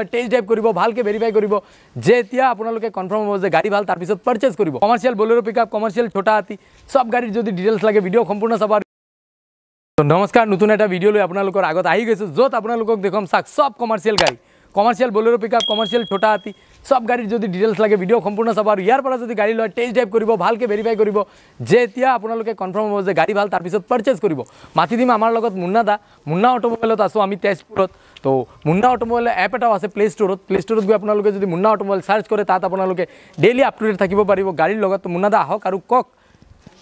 test drive কৰিব ভালকৈ verify কৰিব যেতিয়া আপোনালোকে কনফাৰ্ম হ'ব যে গাড়ী ভাল তাৰপিছত পাৰ্চেছ কৰিব commercial Bolero' pick up commercial Chhota Hathi চব গাড়ীৰ যদি ডিটেইলছ লাগে ভিডিঅ' সম্পূৰ্ণ চাব নমস্কাৰ নতুন এটা ভিডিঅ' লৈ আপোনালোকৰ আগত আহি গৈছোঁ য'ত আপোনালোকক দেখুৱাম চাওক চব কমাৰ্চিয়েল গাড়ী কমার্শিয়াল বলেরো পিকআপ কমার্শিয়াল ছোটা হাতি সব গাড়ির যদি ডিটেলস লাগে ভিডিও সম্পূর্ণ চাব আর ইয়ারপরা যদি গাড়ি লয় টেস্ট ড্রাইভ করব ভালকে ভেরিফাই করব যে এতিয়া আপনাদের কনফার্ম হব যে গাড়ি ভাল তারপর পার্চেস করব মাতি দিম আমার লগত মুন্না দা মুন্না অটোমোবাইলত আসো আমি তেজপুরত তো মুন্না অটোমোবাইল অ্যাপ এটাও আছে প্লে স্টোর প্লে স্টোর গিয়ে আপনাদের যদি মুন্না অটোমোবাইল সার্চ করে তাত আপনাদের ডেইলি আপ টু ডেট থাকবে গাড়ির লগত তো মুন্না দা আহক আর কক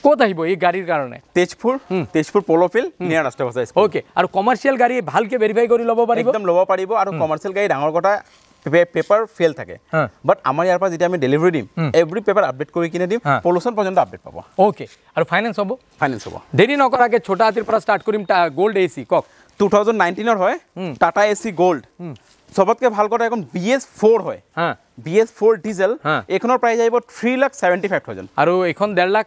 কত আহিব এই গাড়িৰ কাৰণে তেজপুৰ তেজপুৰ পলফিল নিয়াৰ ৰাস্তা বসাই ওকে আৰু কমাৰ্শিয়াল গাড়ী ভালকে ভেৰিফাই কৰে লব পাৰিব একদম লব পাৰিব আৰ কমাৰ্শিয়াল গাড়ি ডাঙৰ কথা পেপাৰ ফেল থাকে বাট আমাৰ ইয়াৰ পৰা যেটা আমি ডেলিভারি দিম এভরি পেপার আপডেট করে কিনে দিম পলুশন পর্যন্ত আপডেট পাবো ওকে আর ফাইন্যান্স হব ফাইন্যান্স হব দেরি নকর আগে ছোট হাতির পর স্টার্ট করিম গোল্ড এসি কক টু থাউজেণ্ড নাইণ্টিনৰ হয় টাটা এ চি গোল্ড সবতকে ভাল কথা এখন এছ ফ'ৰ হয় বি এছ ফ'ৰ ডিজেল এইখনৰ প্ৰাইচ আহিব three lakh seventy five thousand আৰু এইখন ডেৰ লাখ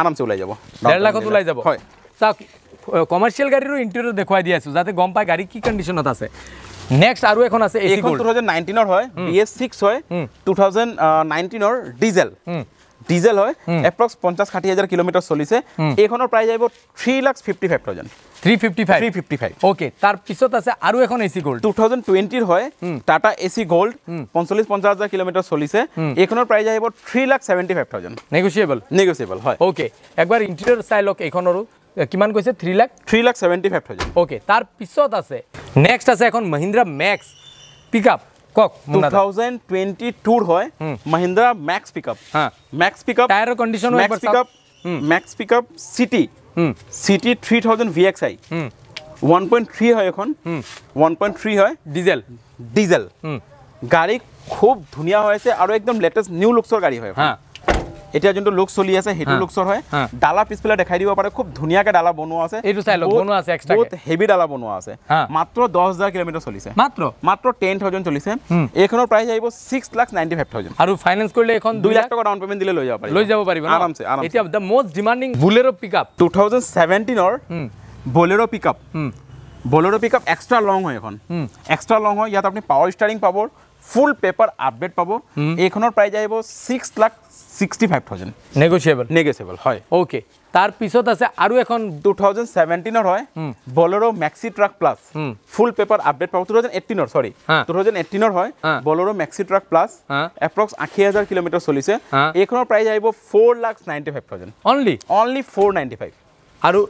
আৰামছে উলাই যাব 1.5 লাখত উলাই যাব হয় চাক কমাৰ্চিয়েল গাড়িরও ইন্টেরিয়র দেখাই দিয়ে আছো যাতে গম পায় গাড়ি কি কন্ডিশনত আছে নেক্সট আর এখন আছে এসি গোল্ড 2019 হয় বিএস হয় 2019 অর ডিজেল ডিজেল হয় অ্যাপ্রক্স 50 60000 কিলোমিটার চলিছে এখনর প্রাই যাইবো 355000 ওকে তার পিছত আছে আর এখন এসি গোল্ড 2020 হয় টাটা এসি গোল্ড 45 50000 কিলোমিটার চলিছে এখনর প্রাই যাইবো কিমান কৈছে three lakh three lakh seventy five thousand okay তাৰ পিছত আছে নেক্সট আছে এখন মহিন্দ্ৰা মেক্স পিক আপ কওক টু থাউজেণ্ড টুৱেণ্টি টুৰ হয় Mahindra Max pick up Max pick up টায়াৰৰ condition pick up Max pick up city city three thousand V X I one point three হয় এখন ওৱান পইণ্ট থ্ৰী হয় diesel diesel গাড়ী খুব ধুনীয়া হৈ আছে আৰু একদম লেটেষ্ট নিউ লুকছৰ গাড়ী হয় এতিয়া যোনটো লুক চলি আছে সেইটো লুকছৰ হয় ডালা পিছফালে দেখাই দিব পাৰে খুব ধুনীয়াকে ডালা বনোৱা আছে এইটো চাই লওক বনোৱা আছে এক্সট্ৰা বহুত হেভি ডালা বনোৱা আছে মাত্ৰ দহ হাজাৰ কিলোমিটাৰ চলিছে মাত্ৰ মাত্ৰ টেন থাউজেণ্ড চলিছে এইখনৰ প্ৰাইচ আহিব six lakh ninety five thousand আৰু ফাইনেন্স কৰিলে এইখন দুই লাখ টকা ডাউন পেমেণ্ট দিলে লৈ যাব পাৰি লৈ যাব পাৰিব আৰামছে আৰাম এতিয়া the most demanding Bolero pick up two thousand ছেভেণ্টিনৰ Bolero' pick up Bolero' pick up extra long হয় এইখন এক্সট্ৰা লং হয় ইয়াত আপুনি পাৱাৰ ষ্টাৰিং পাবৰ ফুল পেপাৰ আপডেট পাব এইখনৰ প্ৰাইজ যাইব six lakh sixty five thousand negotiable negotiable হয় ওকে তারপিছত আছে আৰু এখন টু থাউজেণ্ড ছেভেণ্টিনৰ হয় Bolero' Maxi truck plus full paper update পাব টু থাউজেণ্ড এইটিনৰ চৰি টু থাউজেণ্ড এইটিনৰ হয় Bolero' Maxi truck plus approx আশী হাজাৰ কিলোমিটাৰ চলিছে এইখনৰ প্ৰাইজ আহিব four lakh ninety five thousand only only four ninety five আৰু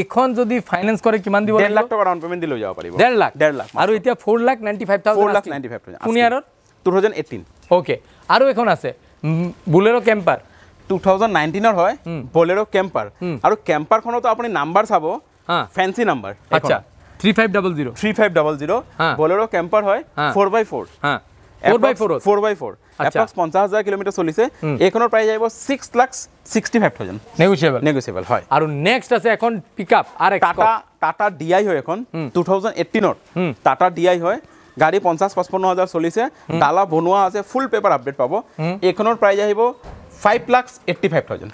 এখন যদি ফাইনেন্স কৰে কিমান দিব লাখ টকা ডাউন পেমেণ্ট দিলেও যাব পাৰিব ডেৰ লাখ ডেৰ লাখ আৰু এতিয়া four lakh ninety five thousand four lakh ninety five thousand কোন ইয়াৰত টু থাউজেণ্ড এইটিন অ'কে আৰু এখন আছে বুলেৰ কেম্পাৰ টু থাউজেণ্ড নাইনটিনৰ হয় বলেৰ কেম্পাৰ আৰু কেম্পাৰখনতো আপুনি নাম্বাৰ চাব ফেঞ্চি নাম্বাৰ আচ্ছা three five double zero' three five double zero' Bolero camper হয় ফ'ৰ বাই ফ'ৰ গাড়ী পঞ্চাশ চলিছে ডালা বনোৱা আপডেট পাব এইখনৰ প্ৰাইজ আহিব ফাইভ ফাইভ থাউজেণ্ড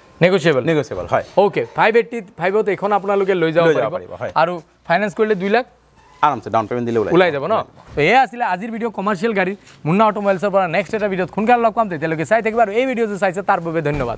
লৈ যাব পাৰিব আৰু ফাইনেন্স কৰিলে আরামসে ডাউন পেমেন্ট দিলে ওলাই যাব ন তো এ আসিলে আজির ভিডিও কমার্শিয়াল গাড়ি মুন্না অটোমোবাইলসৰ পৰা নেক্সট এটা ভিডিঅ'ত খুনকাল লগ পাম তেতিয়ালৈকে চাই থাকিব আৰু এই ভিডিঅ'টো চাইছে তাৰ বাবে ধন্যবাদ